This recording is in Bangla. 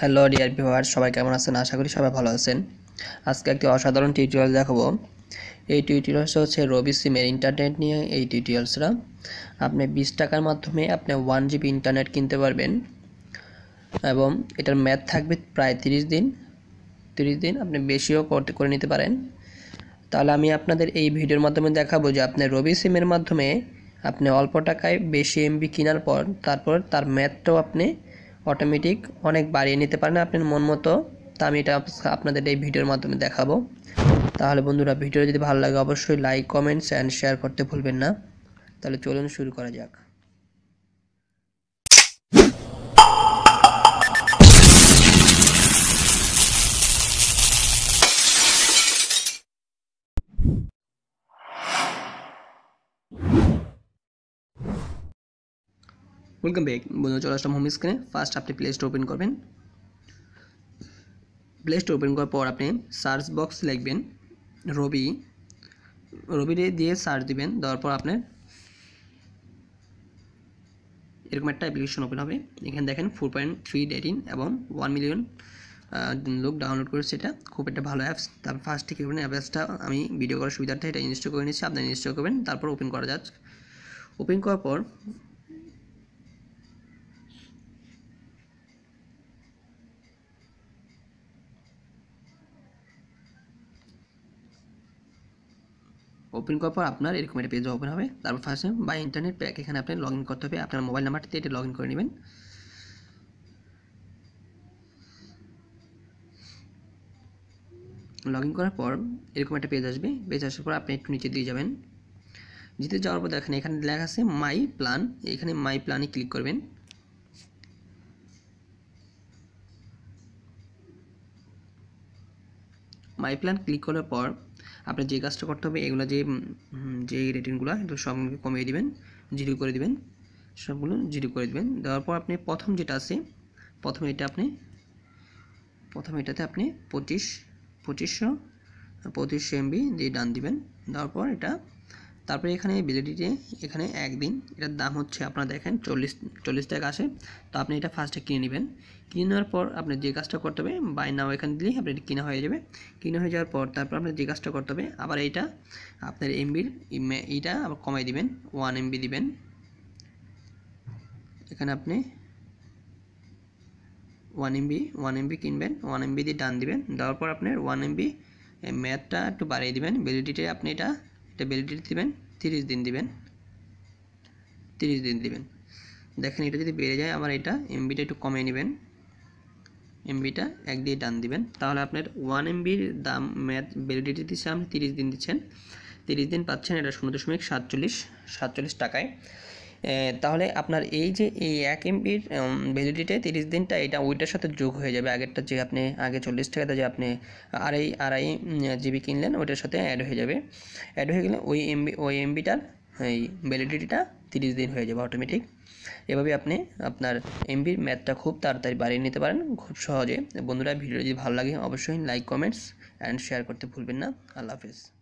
হ্যালো ডিয়ার ভিভার সবাই কেমন আছেন আশা করি সবাই ভালো আছেন আজকে একটি অসাধারণ টিউটোরিয়াল দেখাবো এই টিউটোরিয়ালস হচ্ছে রবি সিমের ইন্টারনেট নিয়ে এই টিউটোরিয়ালসরা আপনি বিশ টাকার মাধ্যমে আপনি ওয়ান জিবি ইন্টারনেট কিনতে পারবেন এবং এটার ম্যাথ থাকবে প্রায় তিরিশ দিন তিরিশ দিন আপনি বেশিও করতে করে নিতে পারেন তাহলে আমি আপনাদের এই ভিডিওর মাধ্যমে দেখাবো যে আপনি রবি সিমের মাধ্যমে আপনি অল্প টাকায় বেশি এমবি কেনার পর তারপর তার ম্যাথটাও আপনি অটোমেটিক অনেক বাড়িয়ে নিতে পারেন আপনার মন মতো তা আমি এটা আপনাদের এই ভিডিওর মাধ্যমে দেখাবো তাহলে বন্ধুরা ভিডিও যদি ভালো লাগে অবশ্যই লাইক কমেন্টস অ্যান্ড শেয়ার করতে ভুলবেন না তাহলে চলুন শুরু করা যাক ওয়েলকাম ব্যাক বন্ধু চলে আসলাম হোম স্ক্রিনে ফার্স্ট আপনি প্লে স্টোর ওপেন করবেন প্লে স্টোর ওপেন করার পর আপনি সার্চ বক্স লিখবেন রবি রবি দিয়ে সার্চ দিবেন দেওয়ার পর আপনার এরকম একটা অ্যাপ্লিকেশন ওপেন হবে এখানে দেখেন ফোর পয়েন্ট থ্রি ডেটিন এবং ওয়ান মিলিয়ন লোক ডাউনলোড করেছে এটা খুব একটা ভালো অ্যাপস তার ফার্স্ট থেকে করবেন অ্যাপসটা আমি ভিডিও করার সুবিধার্থে এটা ইনস্টল করে নিচ্ছি আপনার ইনস্টল করবেন তারপর ওপেন করা যাচ্ছে ওপেন করার পর ওপেন করার পর আপনার এরকম একটা পেজ ওপেন হবে তারপর ফার্স্টে বা ইন্টারনেট প্যাক এখানে আপনি লগ করতে হবে আপনার মোবাইল নাম্বারটিতে এটি লগ করে নেবেন লগ করার পর এরকম একটা পেজ আসবে পেজ আসার পর আপনি একটু নিচে দিয়ে যাবেন জিতে যাওয়ার পর দেখেন এখানে লেখা আছে মাই প্ল্যান এখানে মাই প্ল্যানে ক্লিক করবেন মাই প্ল্যান ক্লিক করার পর আপনার যে কাজটা করতে হবে এগুলো যে যে রেটিংগুলো এগুলো সবগুলোকে কমিয়ে দিবেন জিরো করে দিবেন সবগুলো জিরো করে দিবেন দেওয়ার পর আপনি প্রথম যেটা আছে প্রথম এটা আপনি প্রথম এটাতে আপনি পঁচিশ পঁচিশশো পঁচিশশো এমবি দিয়ে ডান দিবেন দেওয়ার পর এটা তারপরে এখানে ভ্যালিডিটি এখানে একদিন এটার দাম হচ্ছে আপনারা দেখেন চল্লিশ চল্লিশ টাকা আসে তো আপনি এটা ফার্স্টে কিনে নেবেন কিনে নেওয়ার পর আপনি যে কাজটা করতে হবে বাই নাও এখানে দিলেই আপনি এটা কেনা হয়ে যাবে কিনে হয়ে যাওয়ার পর তারপর আপনি যে কাজটা করতে হবে আবার এইটা আপনার এমবির এইটা আবার কমাই দিবেন ওয়ান এমবি দিবেন এখানে আপনি ওয়ান এমবি ওয়ান এমবি কিনবেন ওয়ান এমবি দিয়ে ডান দিবেন দেওয়ার পর আপনার ওয়ান এমবি ম্যাথটা একটু বাড়িয়ে দেবেন ভ্যালিডিটি আপনি এটা এটা ভ্যালিডিটি দিবেন তিরিশ দিন দিবেন তিরিশ দিন দিবেন দেখেন এটা যদি বেড়ে যায় আবার এটা এমবিটা একটু কমিয়ে নেবেন এমবিটা এক দিয়ে ডান দিবেন তাহলে আপনার ওয়ান এমবির দাম ম্যাথ ভ্যালিডিটি দিচ্ছে আপনি তিরিশ দিন দিচ্ছেন তিরিশ দিন পাচ্ছেন এটা শূন্য দশমিক সাতচল্লিশ সাতচল্লিশ টাকায় তাহলে আপনার এই যে এই এক এমপির ভ্যালিডিটে তিরিশ দিনটা এটা ওইটার সাথে যোগ হয়ে যাবে আগেরটা যে আপনি আগে চল্লিশ টাকাতে যে আপনি আড়াই আড়াই জিবি কিনলেন ওইটার সাথে অ্যাড হয়ে যাবে অ্যাড হয়ে গেলে ওই এমবি ওই এমবিটার এই ভ্যালিডিটিটা তিরিশ দিন হয়ে যাবে অটোমেটিক এভাবে আপনি আপনার এমবির ম্যাথটা খুব তাড়াতাড়ি বাড়িয়ে নিতে পারেন খুব সহজে বন্ধুরা ভিডিও যদি ভালো লাগে অবশ্যই লাইক কমেন্টস অ্যান্ড শেয়ার করতে ভুলবেন না আল্লাহ হাফেজ